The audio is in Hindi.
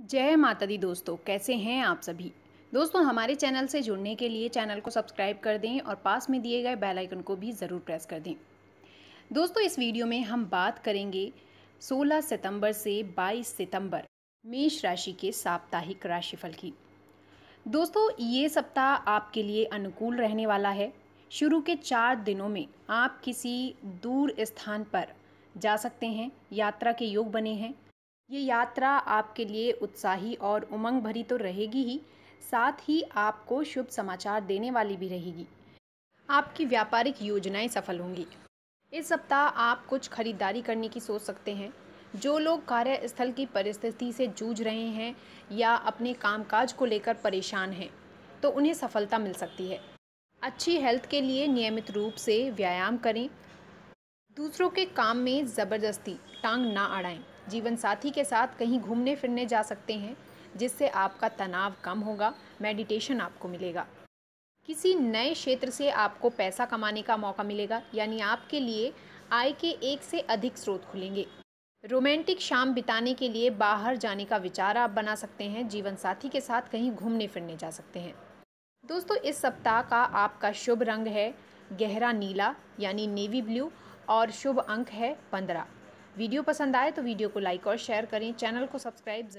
जय माता दी दोस्तों कैसे हैं आप सभी दोस्तों हमारे चैनल से जुड़ने के लिए चैनल को सब्सक्राइब कर दें और पास में दिए गए बेल आइकन को भी ज़रूर प्रेस कर दें दोस्तों इस वीडियो में हम बात करेंगे 16 सितंबर से 22 सितंबर मेष राशि के साप्ताहिक राशिफल की दोस्तों ये सप्ताह आपके लिए अनुकूल रहने वाला है शुरू के चार दिनों में आप किसी दूर स्थान पर जा सकते हैं यात्रा के योग बने हैं ये यात्रा आपके लिए उत्साही और उमंग भरी तो रहेगी ही साथ ही आपको शुभ समाचार देने वाली भी रहेगी आपकी व्यापारिक योजनाएं सफल होंगी इस सप्ताह आप कुछ खरीदारी करने की सोच सकते हैं जो लोग कार्यस्थल की परिस्थिति से जूझ रहे हैं या अपने कामकाज को लेकर परेशान हैं तो उन्हें सफलता मिल सकती है अच्छी हेल्थ के लिए नियमित रूप से व्यायाम करें दूसरों के काम में ज़बरदस्ती टांग ना अड़ाएं जीवन साथी के साथ कहीं घूमने फिरने जा सकते हैं जिससे आपका तनाव कम होगा मेडिटेशन आपको मिलेगा किसी नए क्षेत्र से आपको पैसा कमाने का मौका मिलेगा यानी आपके लिए आय के एक से अधिक स्रोत खुलेंगे रोमांटिक शाम बिताने के लिए बाहर जाने का विचार आप बना सकते हैं जीवन साथी के साथ कहीं घूमने फिरने जा सकते हैं दोस्तों इस सप्ताह का आपका शुभ रंग है गहरा नीला यानी नेवी ब्लू और शुभ अंक है पंद्रह वीडियो पसंद आए तो वीडियो को लाइक और शेयर करें चैनल को सब्सक्राइब